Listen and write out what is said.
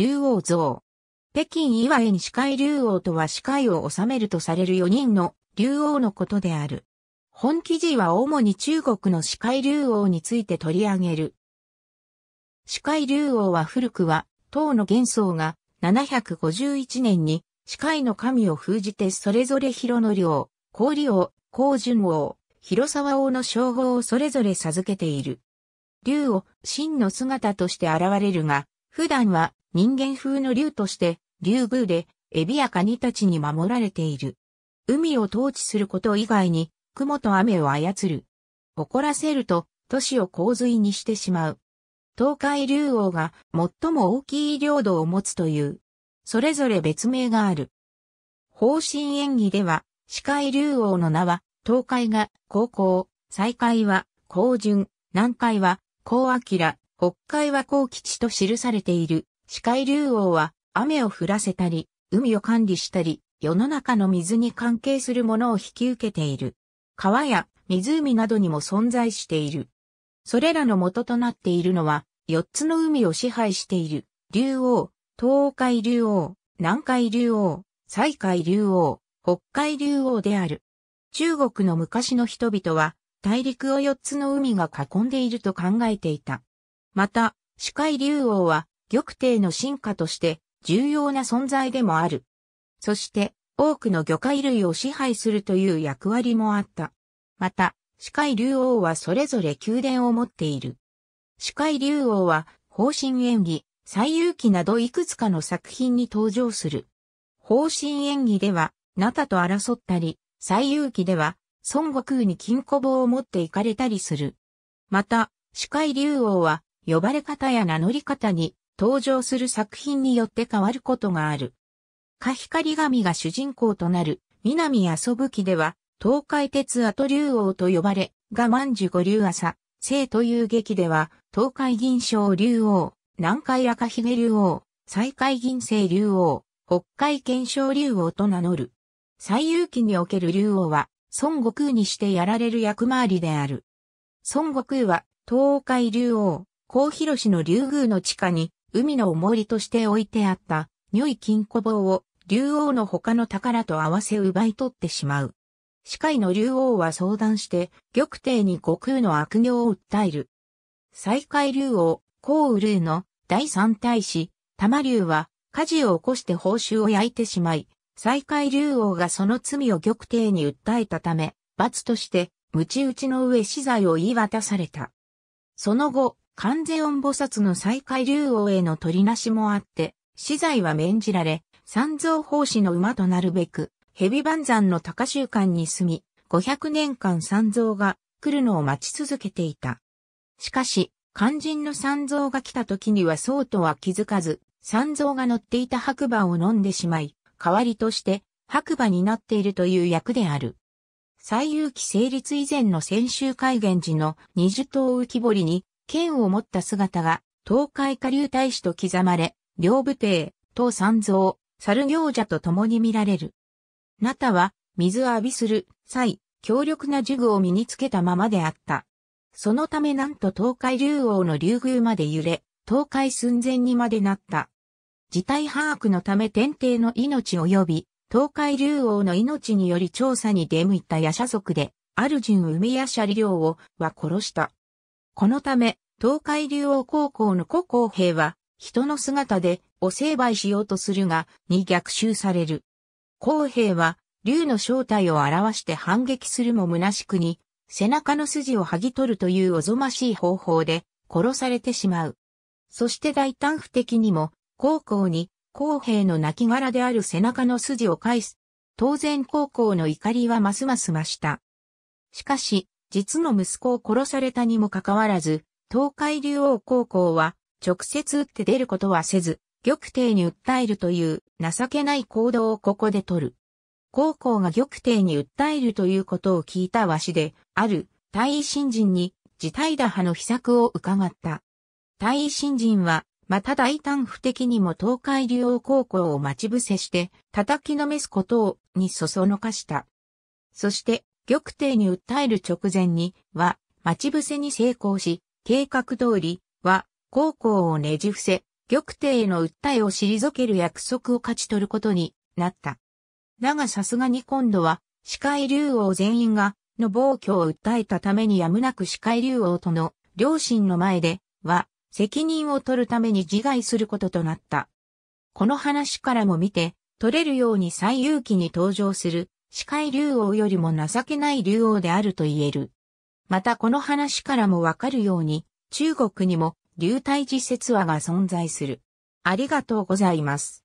竜王像。北京岩絵に司会竜王とは司会を治めるとされる4人の竜王のことである。本記事は主に中国の司会竜王について取り上げる。司会竜王は古くは、唐の元宗が751年に司会の神を封じてそれぞれ広野領、氷王、高順王、広沢王の称号をそれぞれ授けている。竜を真の姿として現れるが、普段は人間風の竜として、竜宮で、エビやカニたちに守られている。海を統治すること以外に、雲と雨を操る。怒らせると、都市を洪水にしてしまう。東海竜王が最も大きい領土を持つという、それぞれ別名がある。方針演技では、視界竜王の名は、東海が高校、西海は高順、南海は高明、北海は高吉と記されている、四海竜王は雨を降らせたり、海を管理したり、世の中の水に関係するものを引き受けている。川や湖などにも存在している。それらの元となっているのは、四つの海を支配している、竜王、東海竜王、南海竜王、西海竜王、北海竜王である。中国の昔の人々は、大陸を四つの海が囲んでいると考えていた。また、司会竜王は、玉帝の進化として重要な存在でもある。そして、多くの魚介類を支配するという役割もあった。また、司会竜王はそれぞれ宮殿を持っている。司会竜王は、方針演技、最遊記などいくつかの作品に登場する。方針演技では、ナタと争ったり、最遊記では、孫悟空に金庫棒を持っていかれたりする。また、司会竜王は、呼ばれ方や名乗り方に登場する作品によって変わることがある。かリ神が主人公となる南蘇ぶ器では、東海鉄跡竜王と呼ばれ、が万樹五竜朝、聖という劇では、東海銀賞竜王、南海赤ひげ竜王、西海銀星竜王、北海賢章竜王と名乗る。最有記における竜王は、孫悟空にしてやられる役回りである。孫悟空は、東海竜王、高広市の竜宮の地下に、海の重りとして置いてあった、如意金庫棒を、竜王の他の宝と合わせ奪い取ってしまう。司会の竜王は相談して、玉帝に悟空の悪行を訴える。再開竜王、高雨竜の第三大使、玉竜は火事を起こして報酬を焼いてしまい、再開竜王がその罪を玉帝に訴えたため、罰として、鞭打ちの上死罪を言い渡された。その後、完全音菩薩の再開竜王への取りなしもあって、資材は免じられ、三蔵法師の馬となるべく、蛇万山の高州間に住み、500年間三蔵が来るのを待ち続けていた。しかし、肝心の三蔵が来た時にはそうとは気づかず、三蔵が乗っていた白馬を飲んでしまい、代わりとして白馬になっているという役である。最有期成立以前の先週開元時の二十頭浮き彫りに剣を持った姿が、東海下流大使と刻まれ、両武帝、東三蔵、猿行者と共に見られる。ナタは、水を浴びする際、強力な呪具を身につけたままであった。そのためなんと東海竜王の竜宮まで揺れ、東海寸前にまでなった。事態把握のため天帝の命及び、東海竜王の命により調査に出向いた夜叉族で、あるジュン海夜叉ャリをは殺した。このため、東海竜王高校の古公兵は、人の姿で、お成敗しようとするが、に逆襲される。公兵は、竜の正体を表して反撃するも虚しくに、背中の筋を剥ぎ取るというおぞましい方法で、殺されてしまう。そして大胆不敵にも、高校に、公兵の亡骸である背中の筋を返す。当然高校の怒りはますます増した。しかし、実の息子を殺されたにもかかわらず、東海竜王高校は直接打って出ることはせず、玉帝に訴えるという情けない行動をここで取る。高校が玉帝に訴えるということを聞いたわしで、ある大異新人に自体打破の秘策を伺った。大異新人は、また大胆不敵にも東海竜王高校を待ち伏せして、叩きのめすことを、にそそのかした。そして、玉帝に訴える直前に、は、待ち伏せに成功し、計画通り、は、高校をねじ伏せ、玉帝への訴えを退ける約束を勝ち取ることになった。だがさすがに今度は、司会竜王全員が、の暴挙を訴えたためにやむなく司会竜王との、両親の前で、は、責任を取るために自害することとなった。この話からも見て、取れるように最有機に登場する、司会竜王よりも情けない竜王であると言える。またこの話からもわかるように、中国にも竜体治説話が存在する。ありがとうございます。